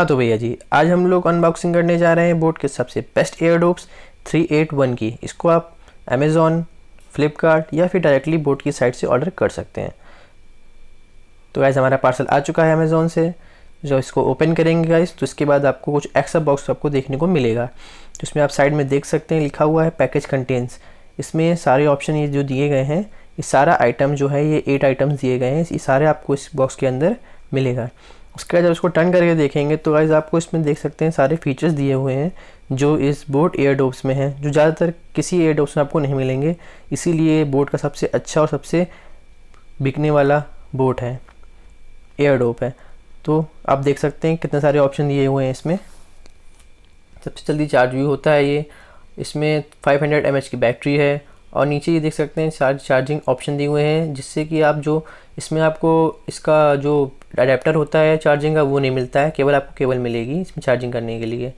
हाँ तो भैया जी आज हम लोग अनबॉक्सिंग करने जा रहे हैं बोट के सबसे बेस्ट एयरडोप्स 381 की इसको आप अमेजोन फ्लिपकार्ट या फिर डायरेक्टली बोट की साइट से ऑर्डर कर सकते हैं तो गाइज़ हमारा पार्सल आ चुका है अमेज़ोन से जो इसको ओपन करेंगे गाइज तो इसके बाद आपको कुछ एक्स्ट्रा बॉक्स तो आपको देखने को मिलेगा तो इसमें आप साइड में देख सकते हैं लिखा हुआ है पैकेज कंटेंट्स इसमें सारे ऑप्शन ये जो दिए गए हैं ये सारा आइटम जो है ये एट आइटम्स दिए गए हैं ये सारे आपको इस बॉक्स के अंदर मिलेगा उसके बाद जब इसको टर्न करके देखेंगे तो गाइज़ आपको इसमें देख सकते हैं सारे फीचर्स दिए हुए हैं जो इस बोट एयरडोप्स में हैं जो ज़्यादातर किसी एयरडोप्स में आपको नहीं मिलेंगे इसीलिए बोट का सबसे अच्छा और सबसे बिकने वाला बोट है एयरडोप है तो आप देख सकते हैं कितने सारे ऑप्शन दिए हुए हैं इसमें सबसे जल्दी चार्ज भी होता है ये इसमें 500 हंड्रेड की बैटरी है और नीचे ये देख सकते हैं चार्ज चार्जिंग ऑप्शन दिए हुए हैं जिससे कि आप जो इसमें आपको इसका जो अडेप्टर होता है चार्जिंग का वो नहीं मिलता है केवल आपको केबल मिलेगी इसमें चार्जिंग करने के लिए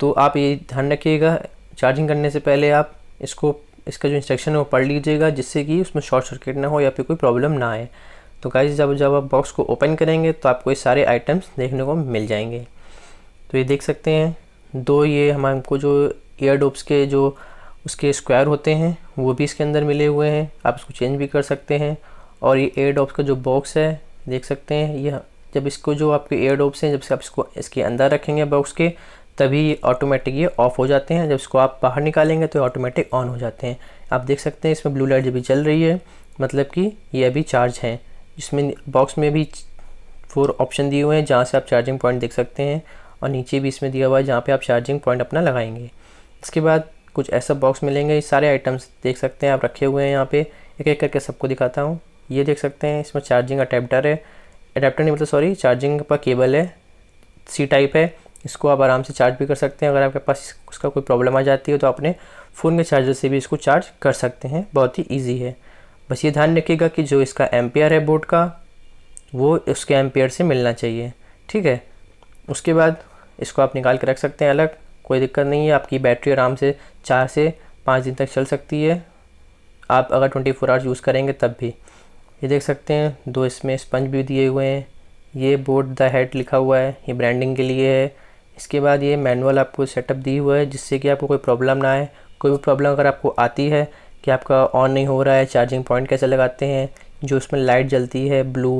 तो आप ये ध्यान रखिएगा चार्जिंग करने से पहले आप इसको इसका जो इंस्ट्रक्शन है वो पढ़ लीजिएगा जिससे कि उसमें शॉर्ट सर्किट ना हो या फिर कोई प्रॉब्लम ना आए तो गाइस जब जब आप बॉक्स को ओपन करेंगे तो आपको ये सारे आइटम्स देखने को मिल जाएंगे तो ये देख सकते हैं दो ये हमको जो ईयर डोप्स के जो उसके स्क्वायर होते हैं वो भी इसके अंदर मिले हुए हैं आप इसको चेंज भी कर सकते हैं और ये एयर डॉप्स का जो बॉक्स है देख सकते हैं यह जब इसको जो आपके एयर डोब्स हैं जब से आप इसको इसके अंदर रखेंगे बॉक्स के तभी ऑटोमेटिक ये ऑफ हो जाते हैं जब इसको आप बाहर निकालेंगे तो ऑटोमेटिक ऑन हो जाते हैं आप देख सकते हैं इसमें ब्लू लाइट जब चल रही है मतलब कि ये अभी चार्ज है इसमें बॉक्स में भी फोर ऑप्शन दिए हुए हैं जहाँ से आप चार्जिंग पॉइंट देख सकते हैं और नीचे भी इसमें दिया हुआ है जहाँ पर आप चार्जिंग पॉइंट अपना लगाएंगे इसके बाद कुछ ऐसा बॉक्स मिलेंगे ये सारे आइटम्स देख सकते हैं आप रखे हुए हैं यहाँ पर एक एक करके सबको दिखाता हूँ ये देख सकते हैं इसमें चार्जिंग अडेप्टर है अडेप्टर नहीं मतलब सॉरी चार्जिंग का केबल है सी टाइप है इसको आप आराम से चार्ज भी कर सकते हैं अगर आपके पास उसका कोई प्रॉब्लम आ जाती है तो अपने फ़ोन के चार्जर से भी इसको चार्ज कर सकते हैं बहुत ही ईजी है बस ये ध्यान रखिएगा कि जो इसका एम्पेयर है बोर्ड का वो उसके एम्पेयर से मिलना चाहिए ठीक है उसके बाद इसको आप निकाल के रख सकते हैं अलग कोई दिक्कत नहीं है आपकी बैटरी आराम से चार से पाँच दिन तक चल सकती है आप अगर ट्वेंटी फोर आवर्स यूज़ करेंगे तब भी ये देख सकते हैं दो इसमें स्पंज भी दिए हुए हैं ये बोर्ड द हेड लिखा हुआ है ये ब्रांडिंग के लिए है इसके बाद ये मैनुअल आपको सेटअप दी हुआ है जिससे कि आपको कोई प्रॉब्लम ना आए कोई भी प्रॉब्लम अगर आपको आती है कि आपका ऑन नहीं हो रहा है चार्जिंग पॉइंट कैसे लगाते हैं जो उसमें लाइट जलती है ब्लू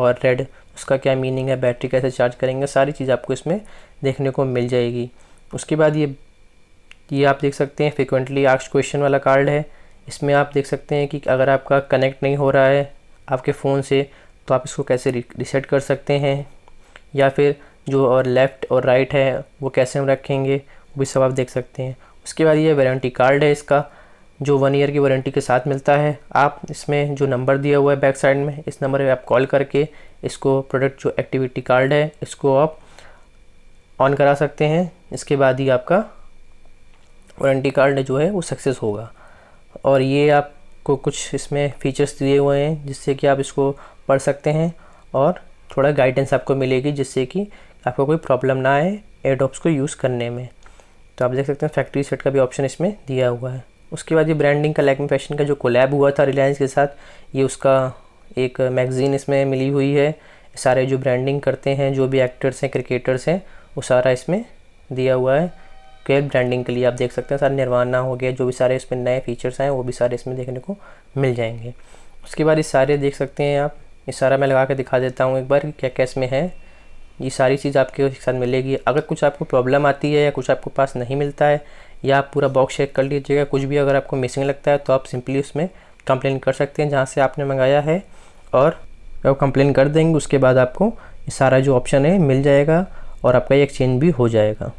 और रेड उसका क्या मीनिंग है बैटरी कैसे चार्ज करेंगे सारी चीज़ आपको इसमें देखने को मिल जाएगी उसके बाद ये ये आप देख सकते हैं फ्रिक्वेंटली आस्क क्वेश्चन वाला कार्ड है इसमें आप देख सकते हैं कि अगर आपका कनेक्ट नहीं हो रहा है आपके फ़ोन से तो आप इसको कैसे रिसेट कर सकते हैं या फिर जो और लेफ़्ट और राइट है वो कैसे हम रखेंगे वो भी सब आप देख सकते हैं उसके बाद ये वारंटी कार्ड है इसका जो वन ईयर की वारंटी के साथ मिलता है आप इसमें जो नंबर दिया हुआ है बैक साइड में इस नंबर पर आप कॉल करके इसको प्रोडक्ट जो एक्टिविटी कार्ड है इसको आप ऑन करा सकते हैं इसके बाद ही आपका वारंटी कार्ड जो है वो सक्सेस होगा और ये आपको कुछ इसमें फ़ीचर्स दिए हुए हैं जिससे कि आप इसको पढ़ सकते हैं और थोड़ा गाइडेंस आपको मिलेगी जिससे कि आपको कोई प्रॉब्लम ना आए एडोप्स को यूज़ करने में तो आप देख सकते हैं फैक्ट्री सेट का भी ऑप्शन इसमें दिया हुआ है उसके बाद ये ब्रांडिंग का लैकमी फैशन का जो कोलैब हुआ था रिलायंस के साथ ये उसका एक मैगज़ीन इसमें मिली हुई है सारे जो ब्रांडिंग करते हैं जो भी एक्टर्स हैं क्रिकेटर्स हैं वो सारा इसमें दिया हुआ है के ब्रांडिंग के लिए आप देख सकते हैं सारे निर्वाणा हो गया जो भी सारे इसमें नए फीचर्स हैं वो भी सारे इसमें देखने को मिल जाएंगे उसके बाद ये सारे देख सकते हैं आप ये सारा मैं लगा के दिखा देता हूँ एक बार क्या क्या इसमें है ये सारी चीज़ आपके साथ मिलेगी अगर कुछ आपको प्रॉब्लम आती है या कुछ आपको पास नहीं मिलता है या आप पूरा बॉक्स चेक कर लीजिएगा कुछ भी अगर आपको मिसिंग लगता है तो आप सिंपली उसमें कंप्लेन कर सकते हैं जहाँ से आपने मंगाया है और आप कंप्लेन कर देंगे उसके बाद आपको सारा जो ऑप्शन है मिल जाएगा और आपका एक्सचेंज भी हो जाएगा